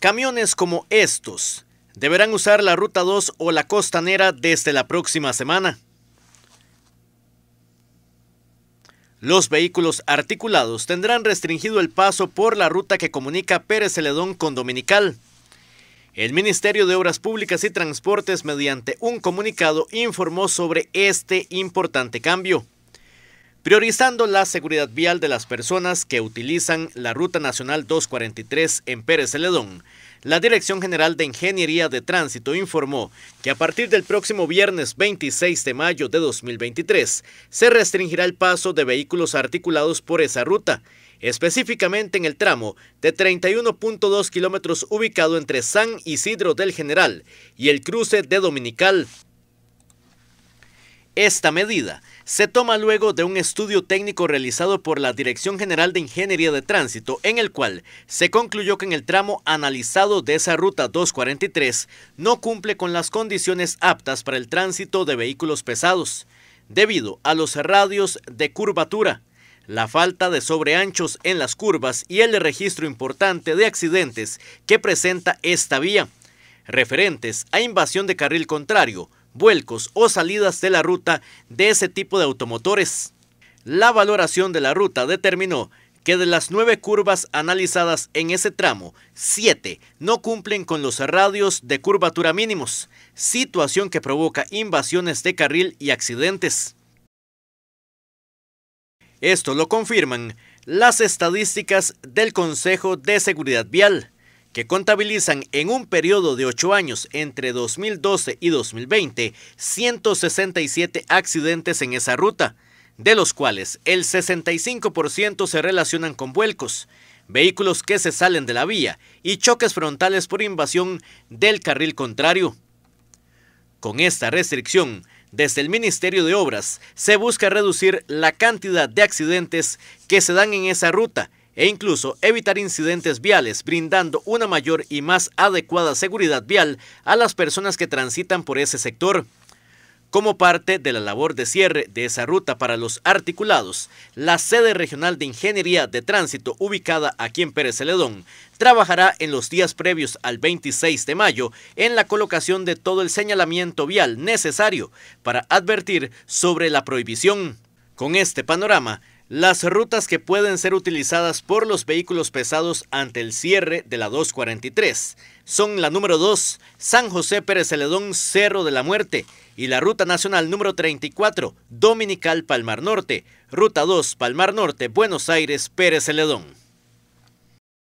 Camiones como estos deberán usar la Ruta 2 o la Costanera desde la próxima semana. Los vehículos articulados tendrán restringido el paso por la ruta que comunica Pérez Celedón con Dominical. El Ministerio de Obras Públicas y Transportes mediante un comunicado informó sobre este importante cambio priorizando la seguridad vial de las personas que utilizan la Ruta Nacional 243 en Pérez Celedón. La Dirección General de Ingeniería de Tránsito informó que a partir del próximo viernes 26 de mayo de 2023 se restringirá el paso de vehículos articulados por esa ruta, específicamente en el tramo de 31.2 kilómetros ubicado entre San Isidro del General y el cruce de Dominical. Esta medida se toma luego de un estudio técnico realizado por la Dirección General de Ingeniería de Tránsito, en el cual se concluyó que en el tramo analizado de esa ruta 243 no cumple con las condiciones aptas para el tránsito de vehículos pesados, debido a los radios de curvatura, la falta de sobreanchos en las curvas y el registro importante de accidentes que presenta esta vía, referentes a invasión de carril contrario, vuelcos o salidas de la ruta de ese tipo de automotores. La valoración de la ruta determinó que de las nueve curvas analizadas en ese tramo, siete no cumplen con los radios de curvatura mínimos, situación que provoca invasiones de carril y accidentes. Esto lo confirman las estadísticas del Consejo de Seguridad Vial, que contabilizan en un periodo de ocho años entre 2012 y 2020 167 accidentes en esa ruta, de los cuales el 65% se relacionan con vuelcos, vehículos que se salen de la vía y choques frontales por invasión del carril contrario. Con esta restricción, desde el Ministerio de Obras se busca reducir la cantidad de accidentes que se dan en esa ruta e incluso evitar incidentes viales, brindando una mayor y más adecuada seguridad vial a las personas que transitan por ese sector. Como parte de la labor de cierre de esa ruta para los articulados, la sede regional de Ingeniería de Tránsito ubicada aquí en Pérez Celedón trabajará en los días previos al 26 de mayo en la colocación de todo el señalamiento vial necesario para advertir sobre la prohibición. Con este panorama, las rutas que pueden ser utilizadas por los vehículos pesados ante el cierre de la 243 son la número 2, San José Pérez Celedón, Cerro de la Muerte, y la ruta nacional número 34, Dominical Palmar Norte, ruta 2, Palmar Norte, Buenos Aires, Pérez Celedón.